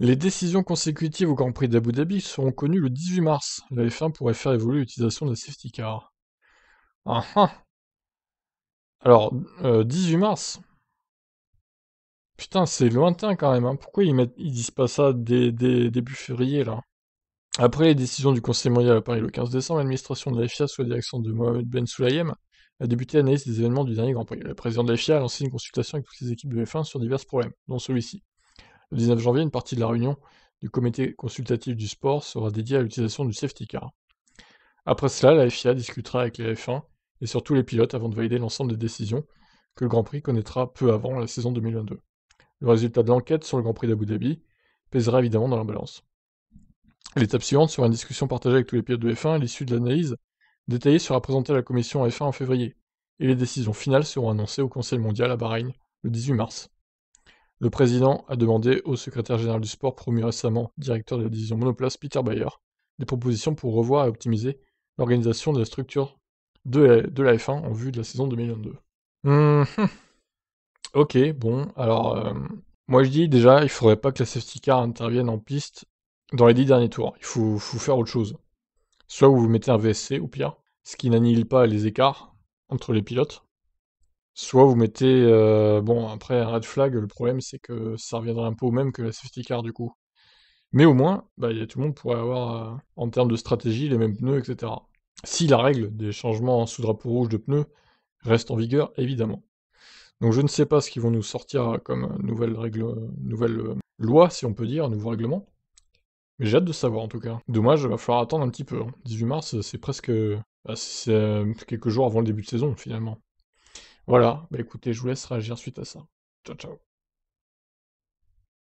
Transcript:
Les décisions consécutives au Grand Prix d'Abu Dhabi seront connues le 18 mars. La F1 pourrait faire évoluer l'utilisation de la safety car. Ah ah Alors, 18 euh, mars Putain, c'est lointain quand même. Hein. Pourquoi ils, mettent, ils disent pas ça dès, début février, là Après les décisions du Conseil mondial à Paris le 15 décembre, l'administration de la FIA sous la direction de Mohamed Ben Sulayem a débuté l'analyse des événements du dernier Grand Prix. La président de la FIA a lancé une consultation avec toutes les équipes de F1 sur divers problèmes, dont celui-ci. Le 19 janvier, une partie de la réunion du comité consultatif du sport sera dédiée à l'utilisation du safety car. Après cela, la FIA discutera avec les F1 et surtout les pilotes avant de valider l'ensemble des décisions que le Grand Prix connaîtra peu avant la saison 2022. Le résultat de l'enquête sur le Grand Prix d'Abu Dhabi pèsera évidemment dans la balance. L'étape suivante sera une discussion partagée avec tous les pilotes de F1 à l'issue de l'analyse détaillée sera présentée à la commission F1 en février, et les décisions finales seront annoncées au Conseil mondial à Bahreïn le 18 mars. Le président a demandé au secrétaire général du sport, promu récemment directeur de la division monoplace Peter Bayer, des propositions pour revoir et optimiser l'organisation de la structure de la, de la, F1 en vue de la saison 2022. Hmm, ok, bon, alors euh, moi je dis déjà, il faudrait pas que la safety car intervienne en piste dans les dix derniers tours. Il faut, faire autre chose. Soit vous mettez un VSC ou pire, ce qui n'annihile pas les écarts entre les pilotes, Soit vous mettez, euh, bon après un red flag, le problème c'est que ça reviendrait un peu au même que la safety car du coup. Mais au moins, bah, tout le monde pourrait avoir, euh, en termes de stratégie, les mêmes pneus etc. Si la règle des changements sous drapeau rouge de pneus reste en vigueur évidemment. Donc je ne sais pas ce qu'ils vont nous sortir comme nouvelle règle, nouvelle, euh, loi si on peut dire, nouveau règlement. Mais j'ai hâte de savoir en tout cas. Dommage, va falloir attendre un petit peu, 18 hein. mars, c'est presque, bah, quelques jours avant le début de saison finalement. Voilà, bah écoutez, je vous laisse réagir suite à ça. Ciao ciao.